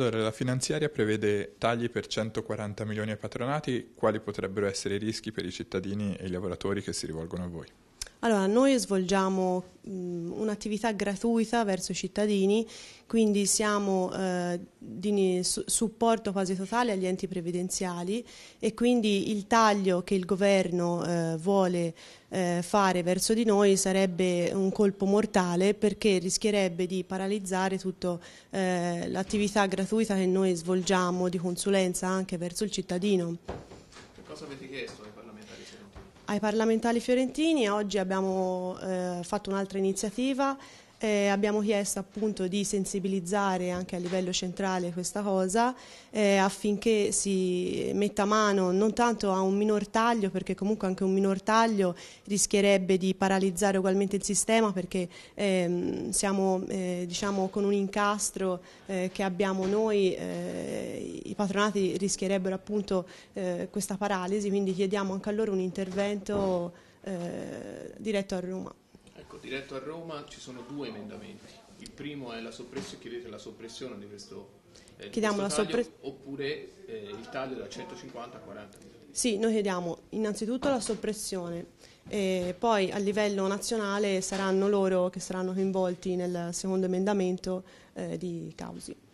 Allora, la finanziaria prevede tagli per 140 milioni ai patronati, quali potrebbero essere i rischi per i cittadini e i lavoratori che si rivolgono a voi? Allora, noi svolgiamo mh, un'attività gratuita verso i cittadini, quindi siamo eh, di supporto quasi totale agli enti previdenziali e quindi il taglio che il governo eh, vuole eh, fare verso di noi sarebbe un colpo mortale perché rischierebbe di paralizzare tutta eh, l'attività gratuita che noi svolgiamo di consulenza anche verso il cittadino. Che cosa avete chiesto ai parlamentari? Ai parlamentari fiorentini oggi abbiamo eh, fatto un'altra iniziativa eh, abbiamo chiesto appunto di sensibilizzare anche a livello centrale questa cosa eh, affinché si metta mano non tanto a un minor taglio perché comunque anche un minor taglio rischierebbe di paralizzare ugualmente il sistema perché ehm, siamo eh, diciamo con un incastro eh, che abbiamo noi eh, i patronati rischierebbero appunto eh, questa paralisi quindi chiediamo anche a loro un intervento diretto a Roma diretto a Roma ci sono due emendamenti. Il primo è la soppressione, chiedete la soppressione di questo, eh, di questo taglio, oppure eh, il taglio da 150 a 40 milioni. Sì, noi chiediamo innanzitutto la soppressione, e poi a livello nazionale saranno loro che saranno coinvolti nel secondo emendamento eh, di Causi.